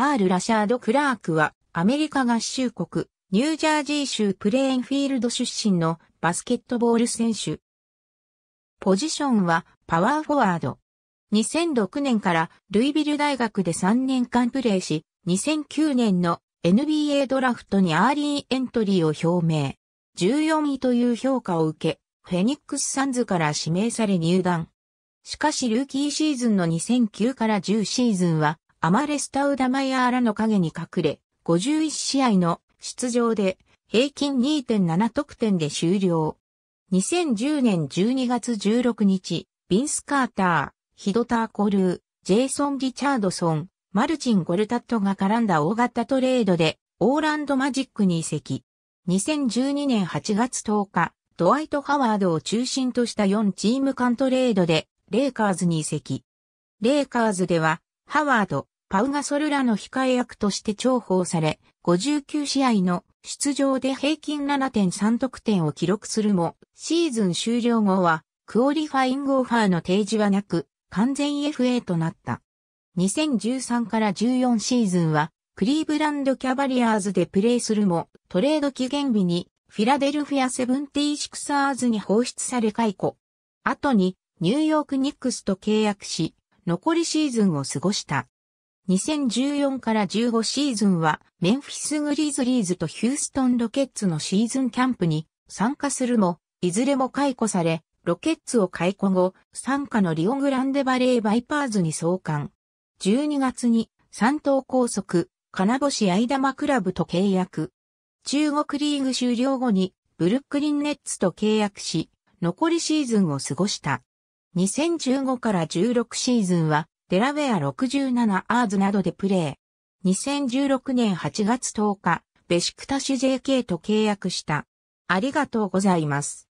アール・ラシャード・クラークは、アメリカ合衆国、ニュージャージー州プレーンフィールド出身のバスケットボール選手。ポジションはパワーフォワード。2006年からルイビル大学で3年間プレーし、2009年の NBA ドラフトにアーリーエントリーを表明。14位という評価を受け、フェニックスサンズから指名され入団。しかしルーキーシーズンの2009から10シーズンはアマレスタウダマイアーラの影に隠れ、51試合の出場で平均2.7得点で終了。2010年12月16日、ビンス・カーター、ヒドター・コルー、ジェイソン・リチャードソン、マルチン・ゴルタットが絡んだ大型トレードで、オーランド・マジックに移籍。2012年8月10日、ドワイト・ハワードを中心とした4チーム間トレードで、レイカーズに移籍。レイカーズでは、ハワード、パウガソルらの控え役として重宝され、59試合の出場で平均7.3得点を記録するも、シーズン終了後は、クオリファイングオファーの提示はなく、完全 FA となった。2013から14シーズンは、クリーブランドキャバリアーズでプレーするも、トレード期限日に、フィラデルフィアセブンティーシクサーズに放出され解雇。後に、ニューヨークニックスと契約し、残りシーズンを過ごした。2014から15シーズンはメンフィスグリーズリーズとヒューストンロケッツのシーズンキャンプに参加するも、いずれも解雇され、ロケッツを解雇後、参加のリオグランデバレーバイパーズに送還。12月に三等高速、金星愛玉クラブと契約。中国リーグ終了後にブルックリンネッツと契約し、残りシーズンを過ごした。2015から16シーズンは、デラウェア67アーズなどでプレー。2016年8月10日、ベシクタシュ JK と契約した。ありがとうございます。